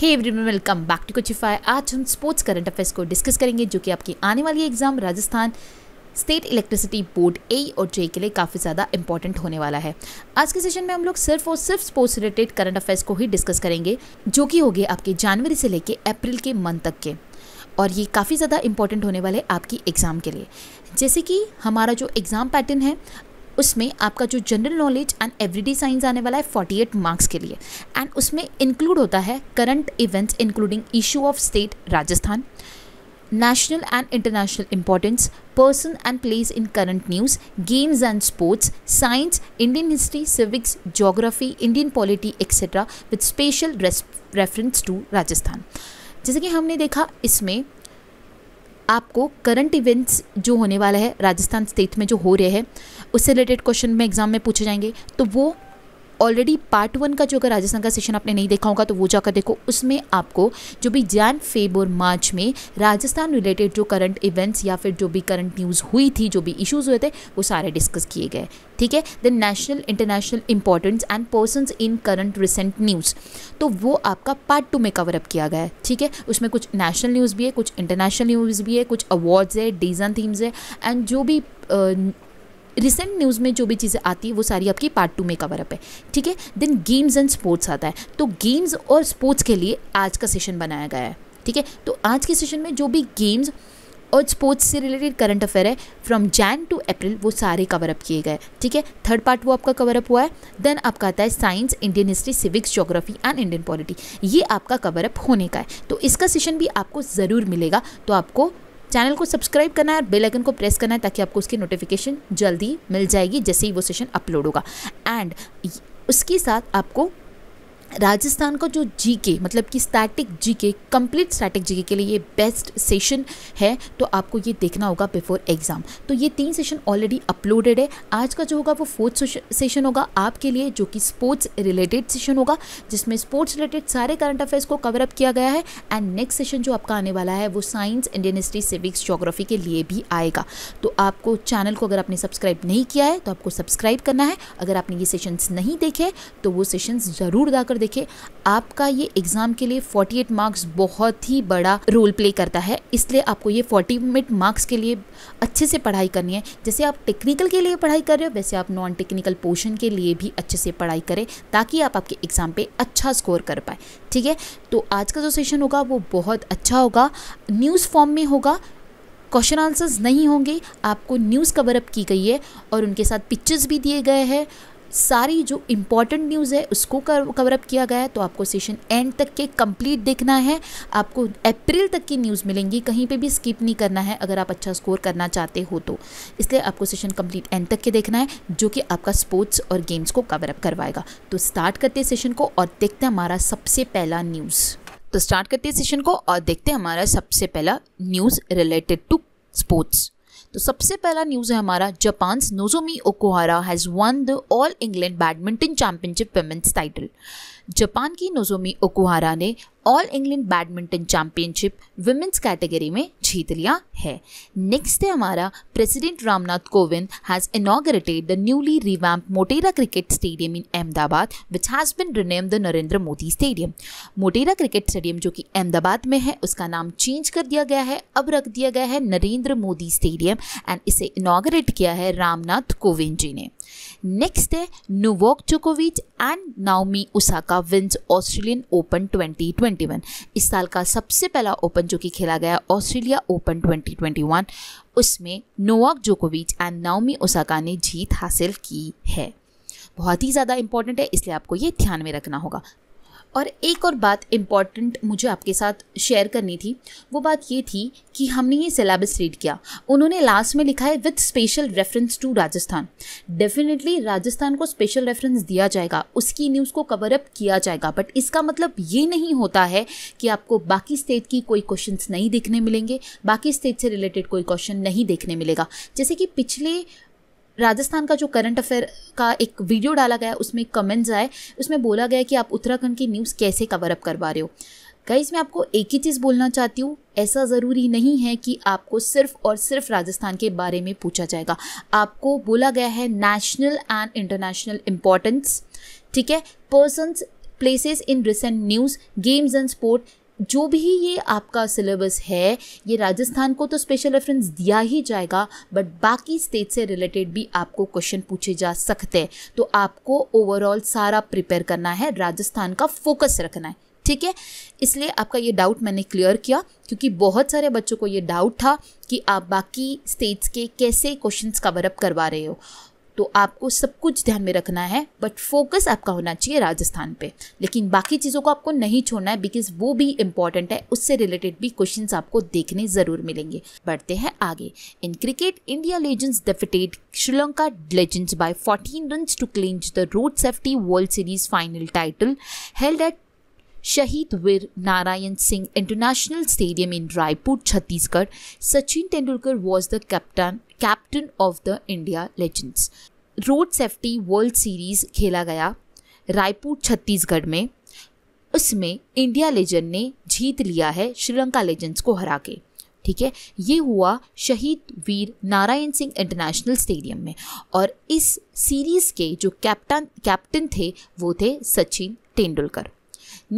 Hey everyone welcome back to Coachify आज हम sports current affairs को डिस्कस करेंगे जो कि आपकी आने वाली exam Rajasthan state electricity board A और जे के लिए काफ़ी ज़्यादा इंपॉर्टेंट होने वाला है आज के सेशन में हम लोग सिर्फ और सिर्फ स्पोर्ट्स रिलेटेड करंट अफेयर्स को ही डिस्कस करेंगे जो कि होगी आपके जनवरी से लेके अप्रैल के मंथ तक के और ये काफ़ी ज़्यादा इंपॉर्टेंट होने वाले आपकी एग्ज़ाम के लिए जैसे कि हमारा जो एग्ज़ाम पैटर्न है उसमें आपका जो general knowledge and everyday science आने वाला है फोर्टी एट मार्क्स के लिए एंड उसमें इंक्लूड होता है current events including issue of state Rajasthan national and international importance person and place in current news games and sports science Indian history civics geography Indian polity etcetera with special reference to Rajasthan जैसे कि हमने देखा इसमें आपको current events जो होने वाला है राजस्थान स्टेट में जो हो रहे हैं उससे रिलेटेड क्वेश्चन में एग्ज़ाम में पूछे जाएंगे तो वो ऑलरेडी पार्ट वन का जो अगर राजस्थान का सेशन आपने नहीं देखा होगा तो वो जाकर देखो उसमें आपको जो भी जैन फेब और मार्च में राजस्थान रिलेटेड जो करंट इवेंट्स या फिर जो भी करंट न्यूज़ हुई थी जो भी इश्यूज़ हुए थे वो सारे डिस्कस किए गए ठीक है then national international importance and person in current recent news तो वो आपका पार्ट टू में कवर अप किया गया है ठीक है उसमें कुछ नेशनल न्यूज़ भी है कुछ इंटरनेशनल न्यूज़ भी है कुछ अवार्ड्स है डीज़न थीम्स है एंड जो भी रिसेंट न्यूज़ में जो भी चीज़ें आती है वो सारी आपकी पार्ट टू में कवर अप है ठीक है देन गेम्स एंड स्पोर्ट्स आता है तो गेम्स और स्पोर्ट्स के लिए आज का सेशन बनाया गया है ठीक है तो आज के सेशन में जो भी गेम्स और स्पोर्ट्स से रिलेटेड करंट अफेयर है फ्रॉम जैन टू अप्रैल वो सारे कवर अप किए गए ठीक है थर्ड पार्ट वो आपका कवर अप हुआ है देन आपका आता है science Indian history civics geography and Indian polity ये आपका कवर अप होने का है तो इसका सेशन भी आपको ज़रूर मिलेगा तो आपको चैनल को सब्सक्राइब करना है और बेल आइकन को प्रेस करना है ताकि आपको उसकी नोटिफिकेशन जल्दी मिल जाएगी जैसे ही वो सेशन अपलोड होगा एंड उसके साथ आपको राजस्थान का जो जीके मतलब कि static GK complete static GK के लिए ये बेस्ट सेशन है तो आपको ये देखना होगा बिफोर एग्ज़ाम तो ये तीन सेशन ऑलरेडी अपलोडेड है आज का जो होगा वो फोर्थ सेशन होगा आपके लिए जो कि स्पोर्ट्स रिलेटेड सेशन होगा जिसमें स्पोर्ट्स रिलेटेड सारे करंट अफेयर्स को कवर अप किया गया है एंड नेक्स्ट सेशन जो आपका आने वाला है वो science Indian history civics geography के लिए भी आएगा तो आपको चैनल को अगर आपने सब्सक्राइब नहीं किया है तो आपको सब्सक्राइब करना है अगर आपने ये सेशन नहीं देखे तो वो सेशन ज़रूर जाकर पर देखिए आपका ये एग्ज़ाम के लिए 48 मार्क्स बहुत ही बड़ा रोल प्ले करता है इसलिए आपको ये 48 मार्क्स के लिए अच्छे से पढ़ाई करनी है जैसे आप टेक्निकल के लिए पढ़ाई कर रहे हो वैसे आप नॉन टेक्निकल पोर्शन के लिए भी अच्छे से पढ़ाई करें ताकि आप आपके एग्ज़ाम पर अच्छा स्कोर कर पाए ठीक है तो आज का जो सेशन होगा वो बहुत अच्छा होगा न्यूज़ फॉर्म में होगा क्वेश्चन आंसर्स नहीं होंगे आपको न्यूज़ कवर अप की गई है और उनके साथ पिक्चर्स भी दिए गए हैं सारी जो इम्पॉर्टेंट न्यूज़ है उसको कवरअप किया गया है तो आपको सेशन एंड तक के कंप्लीट देखना है आपको अप्रैल तक की न्यूज़ मिलेंगी कहीं पे भी स्किप नहीं करना है अगर आप अच्छा स्कोर करना चाहते हो तो इसलिए आपको सेशन कंप्लीट एंड तक के देखना है जो कि आपका स्पोर्ट्स और गेम्स को कवरअप करवाएगा तो स्टार्ट करते हैं सेशन को और देखते हैं हमारा सबसे पहला न्यूज़ तो स्टार्ट करते हैं सेशन को और देखते हैं हमारा सबसे पहला न्यूज़ रिलेटेड टू स्पोर्ट्स तो सबसे पहला न्यूज़ है हमारा Japan Nozomi Okuhara has won the All England badminton championship women's title Japan की नोजोमी ओकुहारा ने All England badminton championship women's category में जीत लिया है नेक्स्ट है हमारा president Ramnath Kovind has inaugurated the newly revamp Motera cricket stadium in Ahmedabad which has been rename the Narendra Modi stadium Motera cricket stadium जो कि अहमदाबाद में है उसका नाम चेंज कर दिया गया है अब रख दिया गया है नरेंद्र मोदी स्टेडियम एंड इसे इनाग्रेट किया है रामनाथ कोविंद जी ने Next day, Novak Djokovic and Naomi Osaka wins Australian Open 2021 इस साल का सबसे पहला ओपन जो कि खेला गया ऑस्ट्रेलिया ओपन 2021 उसमें नोवाक जोकोविच एंड नाउमी ओसाका ने जीत हासिल की है बहुत ही ज़्यादा इंपॉर्टेंट है इसलिए आपको ये ध्यान में रखना होगा और एक और बात इम्पॉर्टेंट मुझे आपके साथ शेयर करनी थी वो बात ये थी कि हमने ये सिलेबस रीड किया उन्होंने लास्ट में लिखा है with special reference to Rajasthan definitely Rajasthan को स्पेशल रेफरेंस दिया जाएगा उसकी न्यूज़ को कवर अप किया जाएगा बट इसका मतलब ये नहीं होता है कि आपको बाकी स्टेट की कोई क्वेश्चन नहीं देखने मिलेंगे बाकी स्टेट से रिलेटेड कोई क्वेश्चन नहीं देखने मिलेगा जैसे कि पिछले राजस्थान का जो करंट अफेयर का एक वीडियो डाला गया उसमें कमेंट्स आए उसमें बोला गया कि आप उत्तराखंड की न्यूज़ कैसे कवर अप करवा रहे हो गाइज मैं आपको एक ही चीज़ बोलना चाहती हूँ ऐसा ज़रूरी नहीं है कि आपको सिर्फ और सिर्फ राजस्थान के बारे में पूछा जाएगा आपको बोला गया है नेशनल एंड इंटरनेशनल इम्पोर्टेंस ठीक है persons places in recent news games and sport जो भी ये आपका सिलेबस है ये राजस्थान को तो स्पेशल रेफरेंस दिया ही जाएगा बट बाकी स्टेट से रिलेटेड भी आपको क्वेश्चन पूछे जा सकते हैं तो आपको ओवरऑल सारा प्रिपेयर करना है राजस्थान का फोकस रखना है ठीक है इसलिए आपका ये डाउट मैंने क्लियर किया क्योंकि बहुत सारे बच्चों को ये डाउट था कि आप बाकी स्टेट्स के कैसे क्वेश्चंस कवर अप करवा रहे हो तो आपको सब कुछ ध्यान में रखना है बट फोकस आपका होना चाहिए राजस्थान पे लेकिन बाकी चीज़ों को आपको नहीं छोड़ना है बिकॉज वो भी इंपॉर्टेंट है उससे रिलेटेड भी क्वेश्चन आपको देखने ज़रूर मिलेंगे बढ़ते हैं आगे in cricket India legends defeated Sri Lanka legends by fourteen run to clinch the road safety world series final title held at Shaheed Veer Narayan Singh international stadium in Raipur Chhattisgarh Sachin Tendulkar was the captain captain of the India legends road safety world series खेला गया रायपुर छत्तीसगढ़ में उसमें India legend ने जीत लिया है Sri Lanka legends को हरा के ठीक है ये हुआ शहीद वीर नारायण सिंह इंटरनेशनल स्टेडियम में और इस सीरीज़ के जो कैप्टन कैप्टन थे वो थे सचिन तेंदुलकर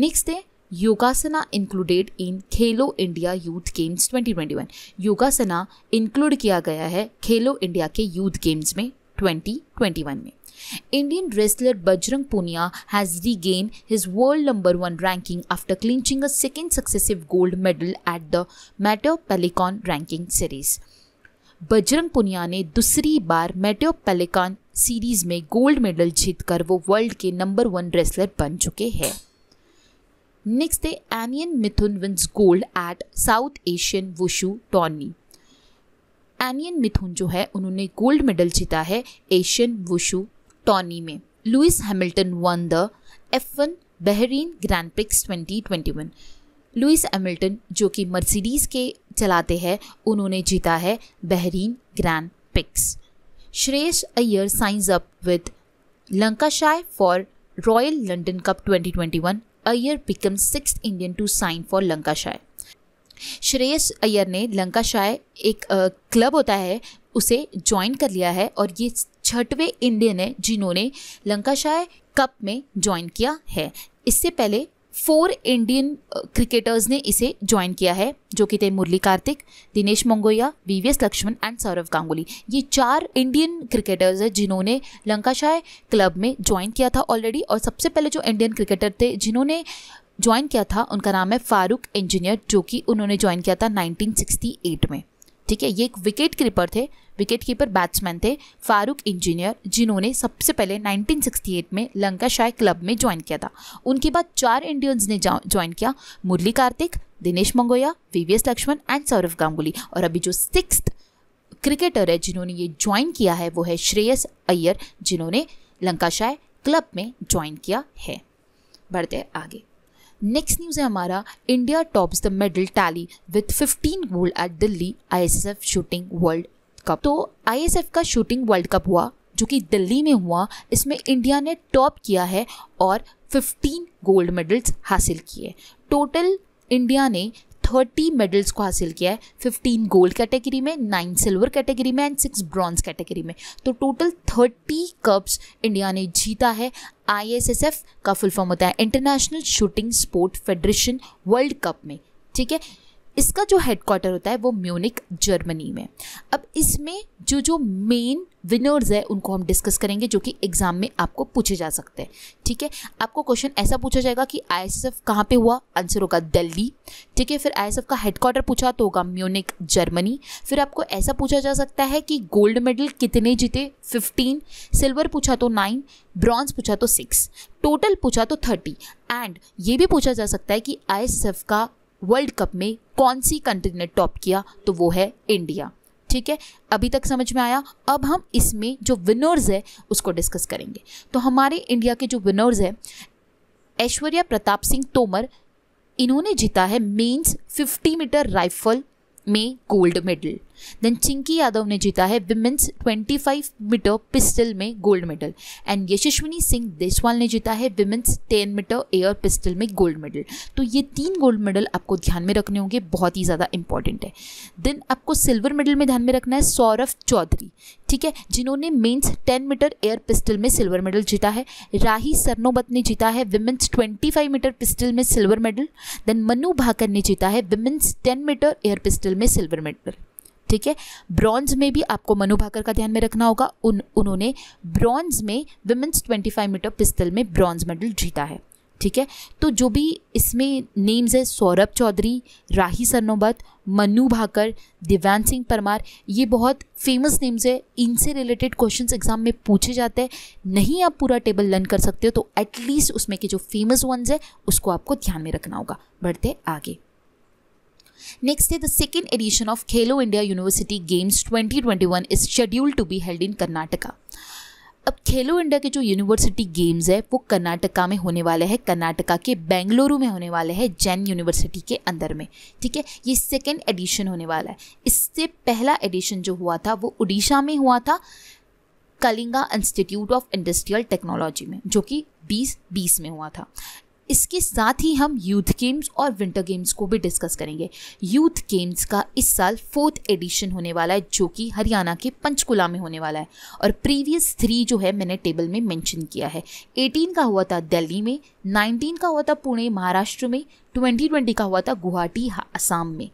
नेक्स्ट है योगासना included in Khelo India youth games 2021 yogasana include किया गया है खेलो इंडिया के यूथ गेम्स में 2021 में Indian wrestler Bajrang Punia has gain his world number one ranking after clinching a second successive gold medal at the Matteo Pellicone ranking series Bajrang Punia ने दूसरी बार Matteo Pellicone series में गोल्ड मेडल जीतकर वो वर्ल्ड के नंबर वन रेसलर बन चुके हैं Next day, Anian Mithun wins gold at South Asian Wushu Tourney. Aniyan Mithun जो है उन्होंने गोल्ड मेडल जीता है एशियन वुशु टॉनी में Lewis Hamilton won the F one Bahrain grand twenty 2021 Lewis Hamilton जो कि मर्सिडीज़ के चलाते हैं उन्होंने जीता है Bahrain grand prix Shreyas Iyer signs up with Lancashire for Royal London cup 2021 Iyer become six Indian to sign for Lancashire Shreyas Iyer ने लंकाशायर एक क्लब होता है उसे ज्वाइन कर लिया है और ये छठवें इंडियन है जिन्होंने लंकाशायर कप में ज्वाइन किया है इससे पहले फोर इंडियन क्रिकेटर्स ने इसे ज्वाइन किया है जो कि थे मुरली कार्तिक दिनेश मंगोया वी लक्ष्मण एंड सौरव गांगुली ये चार इंडियन क्रिकेटर्स हैं जिन्होंने लंकाशाय क्लब में ज्वाइन किया था ऑलरेडी और सबसे पहले जो इंडियन क्रिकेटर थे जिन्होंने ज्वाइन किया था उनका नाम है फारूक इंजीनियर जो कि उन्होंने ज्वाइन किया था 1968 में ठीक है ये एक विकेट कीपर थे विकेट कीपर बैट्समैन थे फारूक इंजीनियर जिन्होंने सबसे पहले 1968 में लंका शाय क्लब में ज्वाइन किया था उनके बाद चार इंडियंस ने ज्वाइन किया मुरली कार्तिक दिनेश मंगोया वीवीएस लक्ष्मण एंड सौरभ गांगुली और अभी जो सिक्स क्रिकेटर है जिन्होंने ये ज्वाइन किया है वो है श्रेयस अय्यर जिन्होंने लंकाशाय क्लब में ज्वाइन किया है बढ़ते आगे नेक्स्ट न्यूज़ है हमारा India tops the medal tally with 15 gold at Delhi ISF shooting World Cup तो आईएसएफ का शूटिंग वर्ल्ड कप हुआ जो कि दिल्ली में हुआ इसमें इंडिया ने टॉप किया है और 15 गोल्ड मेडल्स हासिल किए टोटल इंडिया ने थर्टी मेडल्स को हासिल किया है फिफ्टीन गोल्ड कैटेगरी में नाइन सिल्वर कैटेगरी में एंड सिक्स ब्रॉन्ज कैटेगरी में तो टोटल थर्टी कप्स इंडिया ने जीता है आई का फुल फॉर्म होता है International Shooting Sport Federation World Cup में ठीक है इसका जो हेडक्वार्टर होता है वो म्यूनिक जर्मनी में अब इसमें जो जो मेन विनर्स है उनको हम डिस्कस करेंगे जो कि एग्ज़ाम में आपको पूछे जा सकते हैं ठीक है आपको क्वेश्चन ऐसा पूछा जाएगा कि आई एस एफ कहाँ पर हुआ आंसर होगा दिल्ली ठीक है फिर आई एस एफ का हेडक्वार्टर पूछा तो होगा म्यूनिक जर्मनी फिर आपको ऐसा पूछा जा सकता है कि गोल्ड मेडल कितने जीते फिफ्टीन सिल्वर पूछा तो नाइन ब्रॉन्ज पूछा तो सिक्स टोटल पूछा तो थर्टी एंड ये भी पूछा जा सकता है कि आई एस एफ का वर्ल्ड कप में कौन सी कंट्री ने टॉप किया तो वो है इंडिया ठीक है अभी तक समझ में आया अब हम इसमें जो विनर्स है उसको डिस्कस करेंगे तो हमारे इंडिया के जो विनर्स है ऐश्वर्या प्रताप सिंह तोमर इन्होंने जीता है मेंस 50 मीटर राइफल में gold medal then Chinki Yadav ने जीता है विमेंस 25 मीटर पिस्टल में gold medal and Yashaswini Singh Deswal ने जीता है विमेंस 10 मीटर एयर पिस्टल में गोल्ड मेडल तो ये तीन गोल्ड मेडल आपको ध्यान में रखने होंगे बहुत ही ज़्यादा इंपॉर्टेंट है देन आपको सिल्वर मेडल में ध्यान में रखना है सौरभ चौधरी ठीक है जिन्होंने men's ten metre air pistol में सिल्वर मेडल जीता है राही सरनोबत ने जीता है विमेंस ट्वेंटी मीटर पिस्टल में silver medal then Manu Bhaker ने जीता है women's ten metre air pistol में सिल्वर मेडल ठीक है ब्रॉन्ज में भी आपको मनु भाकर का ध्यान में रखना होगा उन उन्होंने ब्रॉन्ज में विमेंस 25 मीटर पिस्तल में ब्रॉन्ज मेडल जीता है ठीक है तो जो भी इसमें नेम्स है सौरभ चौधरी राही सरनोबत मनु भाकर दिव्यांग सिंह परमार ये बहुत फेमस नेम्स है इनसे रिलेटेड क्वेश्चंस एग्जाम में पूछे जाते हैं नहीं आप पूरा टेबल लर्न कर सकते हो तो एटलीस्ट उसमें के जो फेमस वंस है उसको आपको ध्यान में रखना होगा बढ़ते आगे Next day, the second edition of Khelo India University Games 2021 is scheduled to be held in Karnataka. अब खेलो इंडिया के जो यूनिवर्सिटी गेम्स है वो कर्नाटका में होने वाले हैं कर्नाटका के बेंगलुरु में होने वाले हैं जैन यूनिवर्सिटी के अंदर में ठीक है ये सेकेंड एडिशन होने वाला है इससे पहला एडिशन जो हुआ था वो उड़ीसा में हुआ था Kalinga Institute of Industrial Technology में जो कि 2020 में हुआ था इसके साथ ही हम यूथ गेम्स और विंटर गेम्स को भी डिस्कस करेंगे यूथ गेम्स का इस साल फोर्थ एडिशन होने वाला है जो कि हरियाणा के पंचकुला में होने वाला है और प्रीवियस थ्री जो है मैंने टेबल में मैंशन किया है एटीन का हुआ था दिल्ली में 19 का हुआ था पुणे महाराष्ट्र में ट्वेंटी ट्वेंटी का हुआ था गुवाहाटी असम में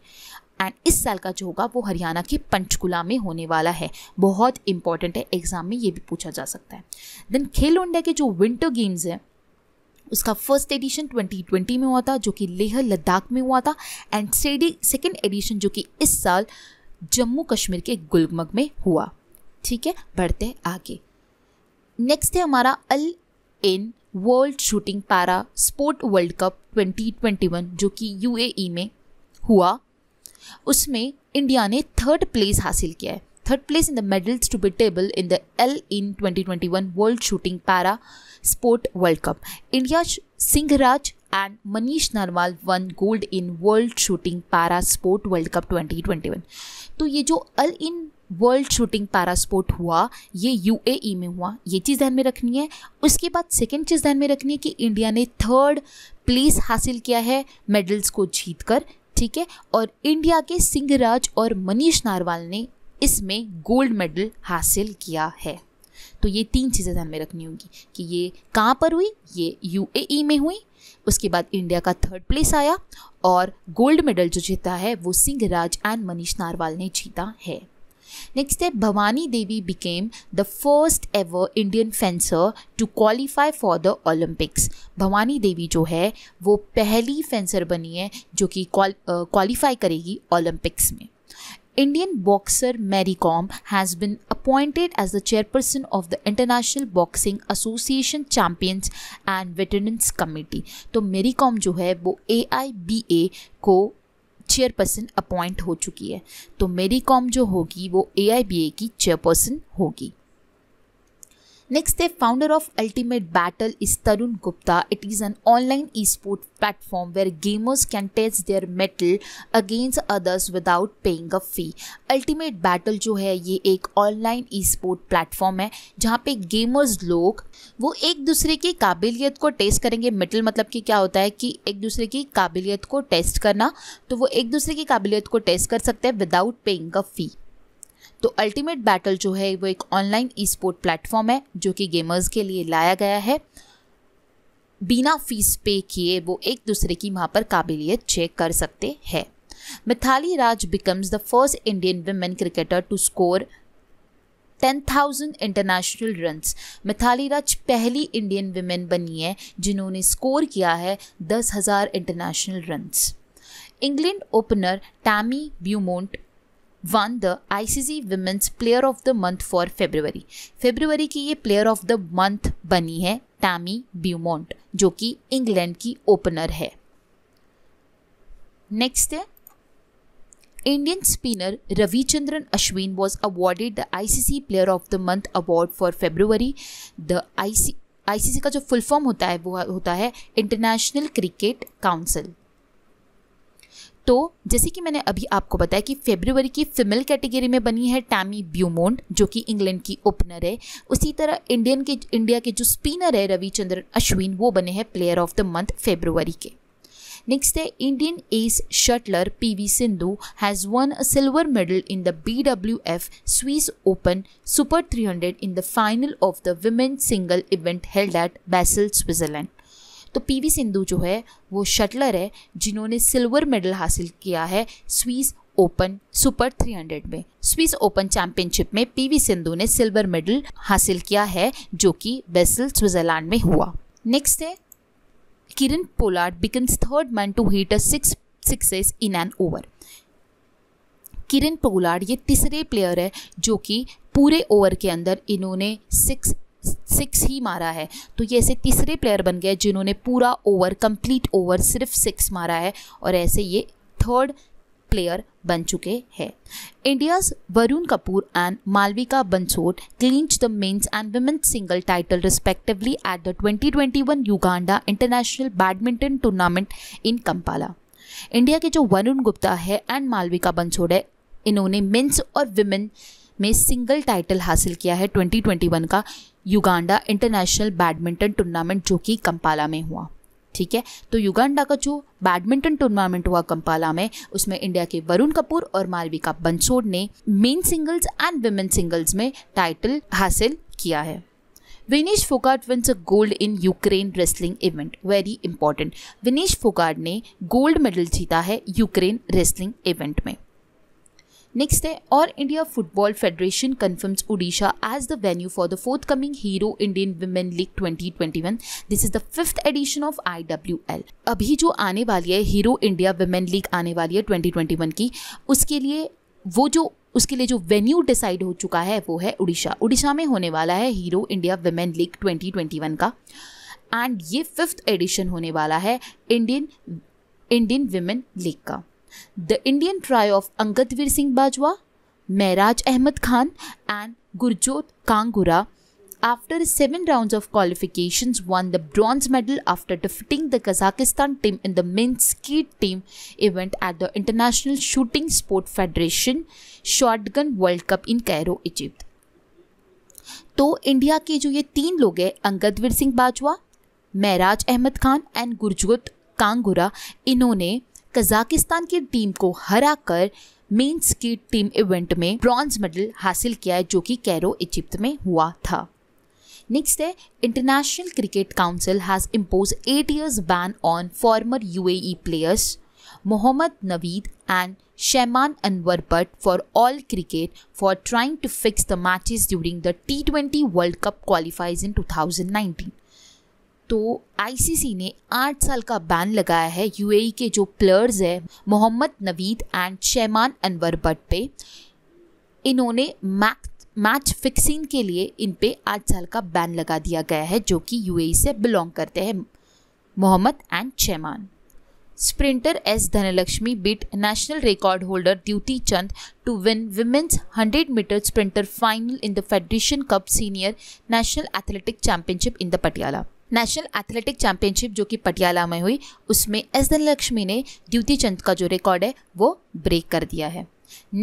एंड इस साल का जो होगा वो हरियाणा के पंचकुला में होने वाला है बहुत इंपॉर्टेंट है एग्जाम में ये भी पूछा जा सकता है देन खेलो इंडिया के जो विंटर गेम्स हैं उसका फर्स्ट एडिशन 2020 में हुआ था जो कि लेह लद्दाख में हुआ था एंड सेकेंड एडिशन जो कि इस साल जम्मू कश्मीर के गुलमर्ग में हुआ ठीक है बढ़ते आगे नेक्स्ट है हमारा Al Ain World Shooting Para Sport World Cup 2021 जो कि यूएई e में हुआ उसमें इंडिया ने थर्ड प्लेस हासिल किया है third place in the medals to be table in the L in 2021 World Shooting Para Sport World Cup. India's Singhraj and Manish Narwal won gold in World Shooting Para Sport World Cup 2021. तो ये जो Al Ain World Shooting Para Sport हुआ ये UAE में हुआ ये चीज़ ध्यान में रखनी है उसके बाद सेकेंड चीज़ ध्यान में रखनी है कि इंडिया ने थर्ड प्लेस हासिल किया है मेडल्स को जीत कर ठीक है और इंडिया के सिंगराज और मनीष नारवाल ने इसमें गोल्ड मेडल हासिल किया है तो ये तीन चीज़ें ध्यान में रखनी होगी कि ये कहाँ पर हुई ये यूएई e में हुई उसके बाद इंडिया का थर्ड प्लेस आया और गोल्ड मेडल जो जीता है वो सिंह राज एंड मनीष नारवाल ने जीता है नेक्स्ट है Bhavani Devi became the first ever Indian fencer to qualify for the Olympics Bhavani Devi जो है वो पहली फेंसर बनी है जो कि क्वालिफाई करेगी ओलंपिक्स में Indian boxer Mary Kom has been appointed as the chairperson of the International Boxing Association Champions and Veterans Committee. तो Mary Kom जो है वो AIBA को चेयरपर्सन अपॉइंट हो चुकी है तो मेरी कॉम जो होगी वो ए की चेयरपर्सन होगी नेक्स्ट है founder of Ultimate Battle is Tarun Gupta it is an online e sport platform where gamers can test their mettle against others without paying a fee Ultimate Battle जो है ये एक ऑनलाइन ई स्पोर्ट प्लेटफॉर्म है जहाँ पे gamers लोग वो एक दूसरे की काबिलियत को टेस्ट करेंगे मेटल मतलब कि क्या होता है कि एक दूसरे की काबिलियत को टेस्ट करना तो वो एक दूसरे की काबिलियत को टेस्ट कर सकते हैं विदाउट पेइंग अ फी तो अल्टीमेट बैटल जो है वो एक ऑनलाइन ई स्पोर्ट प्लेटफॉर्म है जो कि गेमर्स के लिए लाया गया है बिना फीस पे किए वो एक दूसरे की वहाँ पर काबिलियत चेक कर सकते हैं Mithali Raj becomes the first Indian women cricketer to score 10,000 international runs Mithali Raj पहली इंडियन वुमेन बनी है जिन्होंने स्कोर किया है 10,000 international runs England opener Tammy Beaumont won the ICC Women's Player of the Month for February. February की ये Player of the Month बनी है टैमी ब्यूमोंट जो कि इंग्लैंड की ओपनर है नेक्स्ट है Indian spinner Ravichandran Ashwin was awarded the ICC Player of the Month award for February. The IC, ICC का जो फुल फॉर्म होता है वो होता है इंटरनेशनल क्रिकेट काउंसिल तो जैसे कि मैंने अभी आपको बताया कि फेब्रुवरी की फीमेल कैटेगरी में बनी है टैमी ब्यूमोंड जो कि इंग्लैंड की ओपनर है उसी तरह इंडियन के इंडिया के जो स्पिनर है रविचंद्रन अश्विन वो बने हैं player of the month February के नेक्स्ट है Indian ace shuttler PV Sindhu has won a silver medal in the B W F Swiss Open super 300 in the final of the women single event held at Basel Switzerland तो PV Sindhu जो है वो shuttler है जिन्होंने silver medal हासिल किया है Swiss Open super 300 में स्विस ओपन चैंपियनशिप में पीवी सिंधु ने सिल्वर मेडल हासिल किया है जो कि बेसल स्विट्जरलैंड में हुआ नेक्स्ट है Kieron Pollard becomes third man to hit a six sixes in an over Kieron Pollard ये तीसरे प्लेयर है जो कि पूरे ओवर के अंदर इन्होंने सिक्स सिक्स ही मारा है तो ये ऐसे तीसरे प्लेयर बन गए जिन्होंने पूरा ओवर कंप्लीट ओवर सिर्फ सिक्स मारा है और ऐसे ये थर्ड प्लेयर बन चुके हैं India's Varun Kapoor and Malvika Bansod clinch the men's and women's single title respectively at the 2021 Uganda International Badminton Tournament in Kampala India के जो वरुण गुप्ता है एंड मालविका बंसोड है इन्होंने मेन्स और विमेन में सिंगल टाइटल हासिल किया है 2021 का युगांडा इंटरनेशनल बैडमिंटन टूर्नामेंट जो कि कंपाला में हुआ ठीक है तो युगांडा का जो बैडमिंटन टूर्नामेंट हुआ कंपाला में उसमें इंडिया के वरुण कपूर और मालविका बंसोड ने men singles and women singles में टाइटल हासिल किया है Vinesh Phogat wins a gold in Ukraine wrestling event very important Vinesh Phogat ने गोल्ड मेडल जीता है यूक्रेन रेसलिंग इवेंट में नेक्स्ट है All India Football Federation confirms Odisha as the venue for the forthcoming Hero Indian women League 2021 this is the fifth edition of IWL अभी जो आने वाली है हीरो इंडिया वुमेन लीग आने वाली है 2021 की उसके लिए वो जो उसके लिए जो वेन्यू डिसाइड हो चुका है वो है उड़ीसा उड़ीसा में होने वाला है हीरो इंडिया वुमेन लीग 2021 का एंड ये फिफ्थ एडिशन होने वाला है इंडियन इंडियन वुमेन लीग का the Indian trio of Angad Vir Singh Bajwa Mairaj Ahmad Khan and Gurjoat Khangura after seven round of qualification won the bronze medal after defeating the Kazakhstan team in the men's की team event at the International Shooting Sport Federation shotgun World Cup in Cairo Egypt तो India के जो ये तीन लोग हैं Angad Vir Singh Bajwa Mairaj Ahmad Khan and Gurjoat Khangura इन्होंने Kazakhstan की टीम को हरा कर मेन्स की टीम इवेंट में ब्रॉन्ज मेडल हासिल किया है जो कि कैरो इजिप्ट में हुआ था नेक्स्ट है International Cricket Council has impose eight years ban on former UAE players Mohammad Naveed and Shaiman Butt for all cricket for trying to fix the matches during the T twenty World Cup qualifiers in two thousand nineteen तो ICC ने आठ साल का ban लगाया है UAE e के जो players है मोहम्मद नवीद एंड शैमान अनवर भट्ट पे इन्होंने मैक मैच फिक्सिंग के लिए इन पे आठ साल का बैन लगा दिया गया है जो कि यूएई e से बिलोंग करते हैं Mohammad and Shaiman sprinter S Dhanalakshmi beat national record holder Dutee Chand to win women's 100 metre sprinter final in the Federation Cup senior national athletic championship in the Patiala national athletic championship जो कि पटियाला में हुई उसमें एस धनलक्ष्मी ने द्युति चंद का जो रिकॉर्ड है वो ब्रेक कर दिया है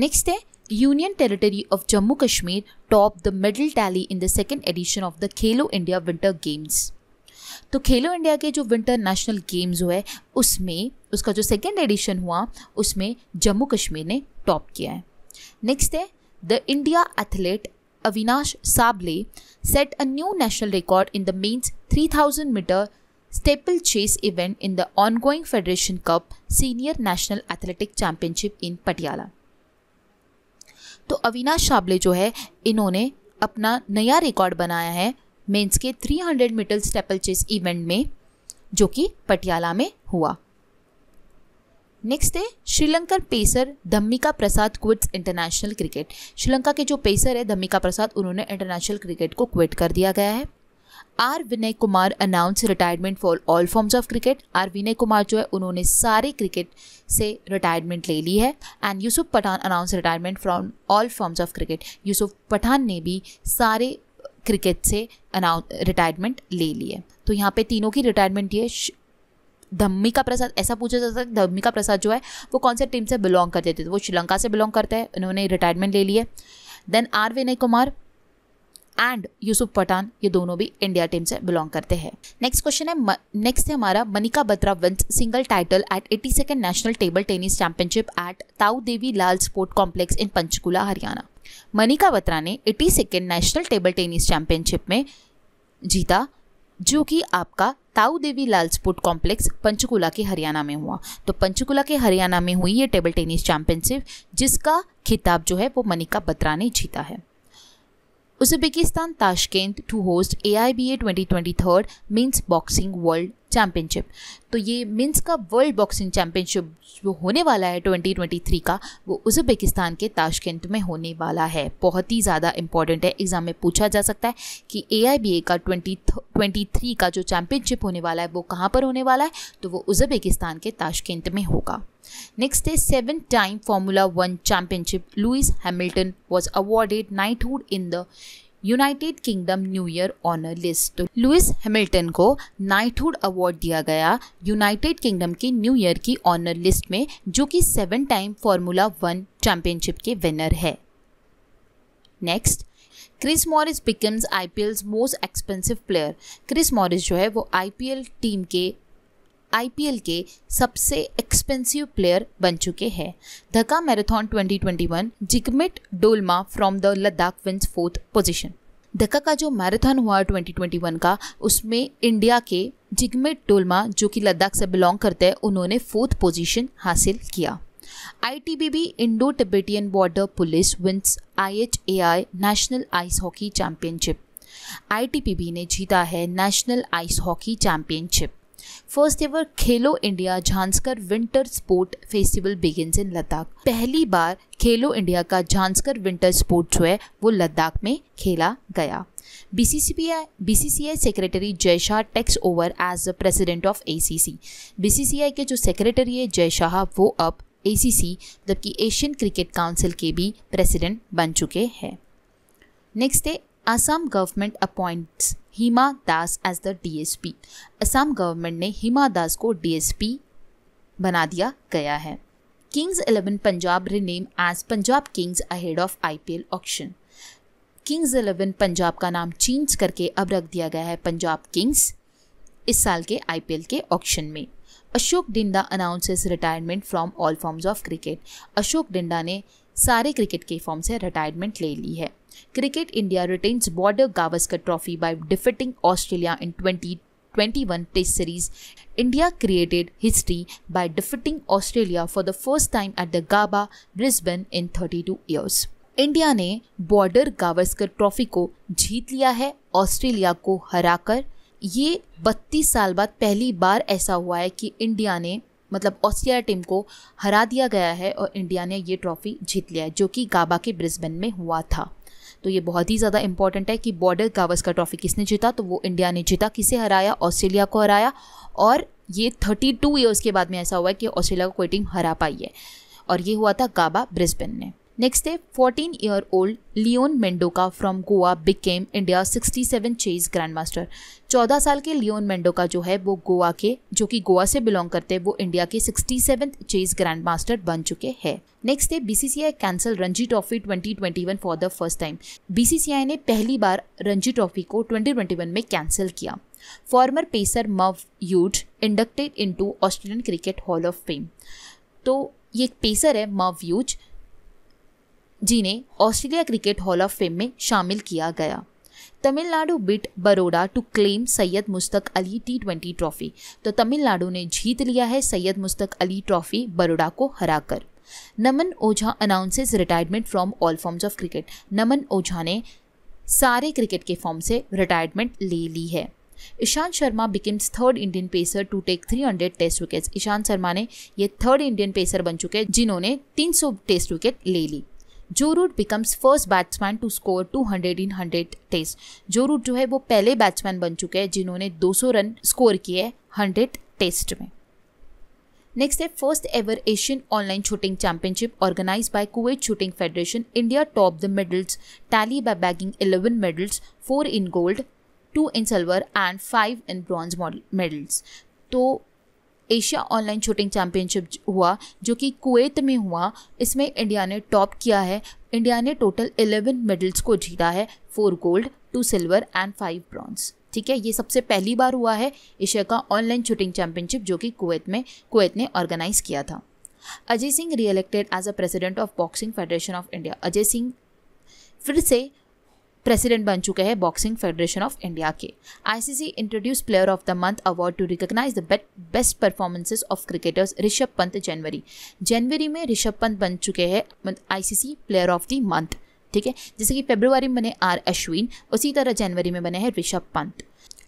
नेक्स्ट है union territory of Jammu Kashmir top the medal tally in the second edition of the Khelo India winter games तो खेलो इंडिया के जो विंटर नेशनल गेम्स हुए उसमें उसका जो सेकेंड एडिशन हुआ उसमें जम्मू कश्मीर ने टॉप किया है नेक्स्ट है the India athlete Avinash Sable set a new national record in the men's 3000 meter steeple chase event in the ongoing Federation Cup Senior National Athletic Championship in Patiala. तो अविनाश शाबले जो है इन्होंने अपना नया रिकॉर्ड बनाया है मेंस के 300 मीटर स्टेपल चेस इवेंट में जो कि पटियाला में हुआ नेक्स्ट है Sri Lankan pacer Dhammika Prasad quits international cricket Sri Lanka के जो पेसर है धम्मिका प्रसाद उन्होंने इंटरनेशनल क्रिकेट को क्विट कर दिया गया है R Vinay Kumar announce retirement for all forms of cricket R Vinay Kumar जो है उन्होंने सारे क्रिकेट से रिटायरमेंट ले ली है and Yusuf Pathan announce retirement from all forms of cricket Yusuf Pathan ने भी सारे क्रिकेट से अनाउंस रिटायरमेंट ले ली है तो यहाँ पे तीनों की रिटायरमेंट ये धम्मी का प्रसाद ऐसा पूछा जाता है धम्मी का प्रसाद जो है वो कौन से टीम से बिलोंग करते थे वो श्रीलंका से बिलोंग करते हैं उन्होंने रिटायरमेंट ले लिए then R Vinay Kumar and Yusuf Pathan ये दोनों भी इंडिया टीम से बिलोंग करते हैं नेक्स्ट क्वेश्चन है नेक्स्ट है हमारा Manika Batra wins single title at eighty second national table tennis championship at Tau Devi Lal sport complex in Panchkula Haryana Manika Batra ने eighty second national table tennis championship में जीता जो कि आपका ताऊ देवी लाल स्पोर्ट कॉम्प्लेक्स पंचकुला के हरियाणा में हुआ तो पंचकुला के हरियाणा में हुई ये टेबल टेनिस चैंपियनशिप जिसका खिताब जो है वो मनिका बत्रा ने जीता है Uzbekistan Tashkent to host A I B A twenty twenty third men's boxing world championship तो ये मिन्स का वर्ल्ड बॉक्सिंग चैम्पियनशिप जो होने वाला है 2023 का वो उज़्बेकिस्तान के ताशकंद में होने वाला है बहुत ही ज़्यादा इंपॉर्टेंट है एग्ज़ाम में पूछा जा सकता है कि ए का ट्वेंटी ट्वेंटी का जो चैम्पियनशिप होने वाला है वो कहाँ पर होने वाला है तो वो उज़्बेकिस्तान के ताशकंद में होगा नेक्स्ट है seven time Formula One championship Lewis Hamilton was awarded knighthood in the United Kingdom New Year honour list Lewis Hamilton को नाइटहुड अवार्ड दिया गया यूनाइटेड किंगडम की न्यू ईयर की ऑनर लिस्ट में जो कि seven time Formula One championship के winner है next Chris Morris becomes I most expensive player Chris Morris जो है वो आई टीम के आईपीएल के सबसे एक्सपेंसिव प्लेयर बन चुके हैं Dhaka marathon 2021 Jigmet Dolma from the Ladakh wins fourth position Dhaka का जो मैराथन हुआ 2021 का उसमें इंडिया के जिगमिट डोलमा जो कि लद्दाख से बिलोंग करते हैं उन्होंने फोर्थ पोजीशन हासिल किया ITBP Indo Tibetan Border Police wins IHAI national ice hockey championship ITBP ने जीता है national ice hockey championship first ever Khelo India Zanskar winter sport festival begin in Ladakh पहली बार खेलो इंडिया का झांसकर विंटर स्पोर्ट जो है वो लद्दाख में खेला गया सी BCCI secretary Jay Shah takes over as the president of ACC BCCI के जो सेक्रेटरी है जय शाह वो अब एसीसी जबकि एशियन क्रिकेट काउंसिल के भी प्रेसिडेंट बन चुके हैं नेक्स्ट है Assam government appoints Hima Das as the DSP Assam government ने हिमा दास को डीएसपी बना दिया गया है Kings Eleven Punjab rename as Punjab Kings ahead of IPL auction Kings Eleven Punjab का नाम चेंज करके अब रख दिया गया है पंजाब किंग्स इस साल के आईपीएल के ऑक्शन में Ashok Dinda announces retirement from all forms of cricket Ashok Dinda ने सारे क्रिकेट के फॉर्म से रिटायरमेंट ले ली है cricket India retains Border Gavaskar Trophy by defeating Australia in 2021 test series India created history by defeating Australia for the first time at the Gabba Brisbane in thirty two years India ने Border Gavaskar Trophy को जीत लिया है Australia को हराकर ये 32 साल बाद पहली बार ऐसा हुआ है कि इंडिया ने मतलब ऑस्ट्रेलिया टीम को हरा दिया गया है और इंडिया ने ये ट्रॉफ़ी जीत लिया है जो कि गाबा के ब्रिस्बेन में हुआ था तो ये बहुत ही ज़्यादा इंपॉर्टेंट है कि बॉर्डर गावस का ट्रॉफी किसने जीता तो वो इंडिया ने जीता किसे हराया ऑस्ट्रेलिया को हराया और ये टू ईयर्स के बाद में ऐसा हुआ है कि ऑस्ट्रेलिया को कोई टीम हरा पाई है और ये हुआ था गाबा ब्रिस्बेन में नेक्स्ट है fourteen year old Leon Mendonca from Goa became India 67 chess master चौदह साल के लियोन मेंडोका जो है वो गोवा के जो कि गोवा से बिलोंग करते हैं वो इंडिया के 67 चेज ग्रैंड मास्टर बन चुके हैं नेक्स्ट है BCCI cancel Ranji trophy 2021 for the first time BCCI ने पहली बार रणजी ट्रॉफी को 2021 में कैंसिल किया former pacer Merv Hughes inducted to Australian cricket hall of fame तो ये एक पेसर है मव यूज जिन्हें Australia cricket hall of fame में शामिल किया गया Tamil Nadu beat Baroda to claim Syed Mushtaq Ali T twenty trophy तो तमिलनाडु ने जीत लिया है सैयद मुश्तक अली ट्रॉफी बरोडा को हराकर Naman Ojha announces retirement from all forms of cricket Naman Ojha ने सारे क्रिकेट के फॉर्म से रिटायरमेंट ले ली है Ishant Sharma becomes third Indian pacer to take 300 test wickets Ishant Sharma ने ये थर्ड इंडियन पेसर बन चुके हैं जिन्होंने 300 टेस्ट विकेट ले ली Joe Root becomes first batsman to score 200 in 100 test Joe Root जो है वो पहले बैट्समैन बन चुके हैं जिन्होंने 200 रन स्कोर किए 100 टेस्ट में नेक्स्ट है first ever Asian online shooting championship organise by Kuwait shooting federation India top the medals tally by bagging eleven medals four in gold two in silver and five in bronze medals तो Asia online shooting championship हुआ जो कि Kuwait में हुआ इसमें India ने top किया है इंडिया ने टोटल एलेवन मेडल्स को जीता है four gold two silver and five bronze ठीक है ये सबसे पहली बार हुआ है एशिया का ऑनलाइन शूटिंग चैम्पियनशिप जो कि कुवैत में कुवैत ने ऑर्गेनाइज किया था Ajay Singh reelected as a president of boxing federation of India Ajay Singh फिर से प्रेसिडेंट बन चुके हैं बॉक्सिंग फेडरेशन ऑफ इंडिया के ICC introduce player of the month award to recognise the best performances of cricketers Rishabh Pant January जनवरी में ऋषभ पंत बन चुके हैं ICC player of the month ठीक है जैसे कि फेब्रुवरी में बने आर अश्विन उसी तरह जनवरी में बने हैं Rishabh Pant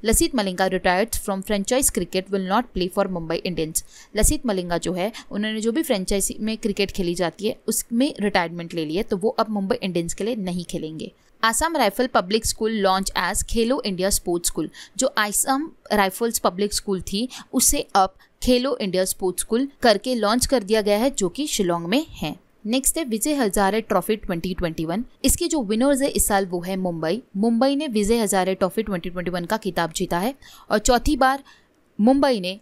Lasith Malinga retired from franchise cricket will not play for Mumbai Indians Lasith Malinga जो है उन्होंने जो भी फ्रेंचाइजी में क्रिकेट खेली जाती है उसमें रिटायरमेंट ले लिया है तो वो अब मुंबई इंडियंस के लिए नहीं खेलेंगे Assam rifle public school launch as Khelo India sports school जो आसाम राइफल्स पब्लिक स्कूल थी उसे अब खेलो इंडिया स्पोर्ट्स स्कूल करके लॉन्च कर दिया गया है जो कि शिलोंग में है नेक्स्ट है विजय हजारे ट्रॉफी 2021 इसके जो विनर्स है इस साल वो है मुंबई मुंबई ने विजय हजारे ट्रॉफी 2021 का खिताब जीता है और चौथी बार मुंबई ने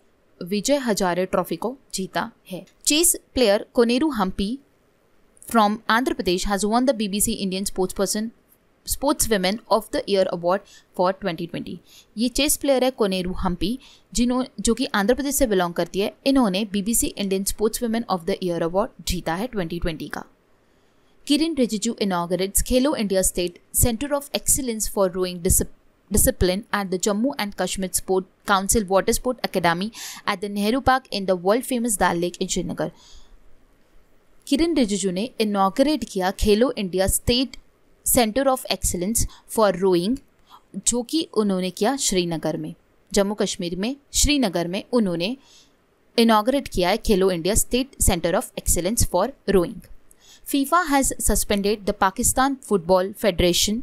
विजय हजारे ट्रॉफी को जीता है chess player Koneru Humpy from Andhra Pradesh has won the BBC Indian sports person sports women of the year award for 2020 ये चेस प्लेयर है कोनेरू हम्पी जिन्हों जो कि आंध्र प्रदेश से बिलोंग करती है इन्होंने BBC Indian sports women of the year award जीता है 2020 का Kiren Rijiju inaugurates Khelo India state centre of excellence for rowing discipline at the Jammu and Kashmir sport council water sport academy at the Nehru park in the world famous Dal lake in Srinagar Kiren Rijiju ने inaugurate किया Khelo India state centre of excellence for rowing जो कि उन्होंने किया श्रीनगर में जम्मू कश्मीर में श्रीनगर में उन्होंने इनाग्रेट किया है Khelo India state centre of excellence for rowing FIFA has suspended the Pakistan football federation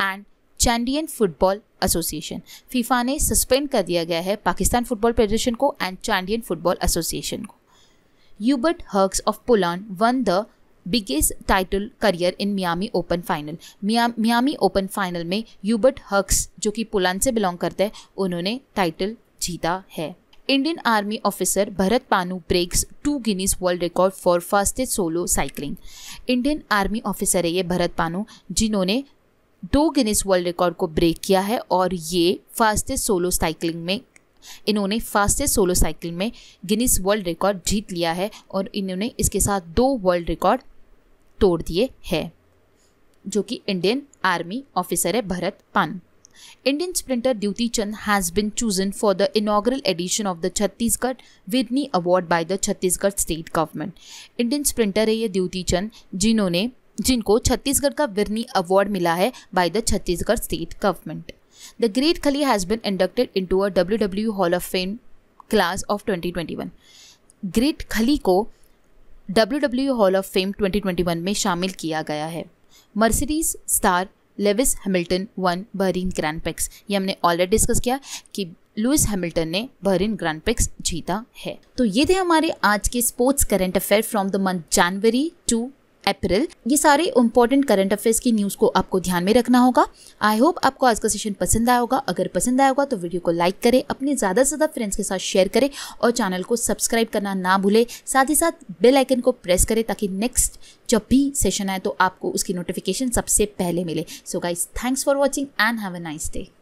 and Chadian football association FIFA ने सस्पेंड कर दिया गया है पाकिस्तान फुटबॉल फेडरेशन को एंड चैंडियन फुटबॉल एसोसिएशन को Hubert Hurkacz of Poland won the biggest title career in Miami open final Miami open final में Hubert हक्स जो कि पुलान से बिलोंग करते हैं उन्होंने टाइटल जीता है Indian army officer Bharat Pannu breaks two Guinness world record for fastest solo cycling Indian army officer है ये भरत पानू जिन्होंने दो गिनीज वर्ल्ड रिकॉर्ड को ब्रेक किया है और ये फास्टेस्ट सोलो साइकिलिंग में इन्होंने फास्टेस्ट सोलो साइकिल में गिनीज वर्ल्ड रिकॉर्ड जीत लिया है और इन्होंने इसके साथ दो वर्ल्ड रिकॉर्ड तोड़ दिए हैं जो कि इंडियन आर्मी ऑफिसर है Bharat Pannu Indian sprinter Dutee Chand has been chosen for the inaugural edition of the Chhattisgarh Veerni award by the Chhattisgarh state government Indian sprinter है ये द्युति चंद जिन्होंने जिनको छत्तीसगढ़ का विरनी अवार्ड मिला है by the Chhattisgarh state government the great Khali has been inducted into a W W hall of fame class of twenty twenty one great Khali को W hall of fame 2021 में शामिल किया गया है Mercedes star Lewis Hamilton won Bahrain grand prix ये हमने already discuss किया कि लुइस हैमिल्टन ने बहरीन ग्रैंड पिक्स जीता है तो ये थे हमारे आज के sports current affair from the month January to April ये सारे इंपॉर्टेंट करंट अफेयर्स की न्यूज़ को आपको ध्यान में रखना होगा आई होप आपको आज का सेशन पसंद आया होगा अगर पसंद आया होगा तो वीडियो को लाइक करें अपने ज़्यादा से ज़्यादा फ्रेंड्स के साथ शेयर करें और चैनल को सब्सक्राइब करना ना भूलें साथ ही साथ बेल आइकन को प्रेस करें ताकि नेक्स्ट जब भी सेशन आए तो आपको उसकी नोटिफिकेशन सबसे पहले मिले so guys thanks for watching and have a nice day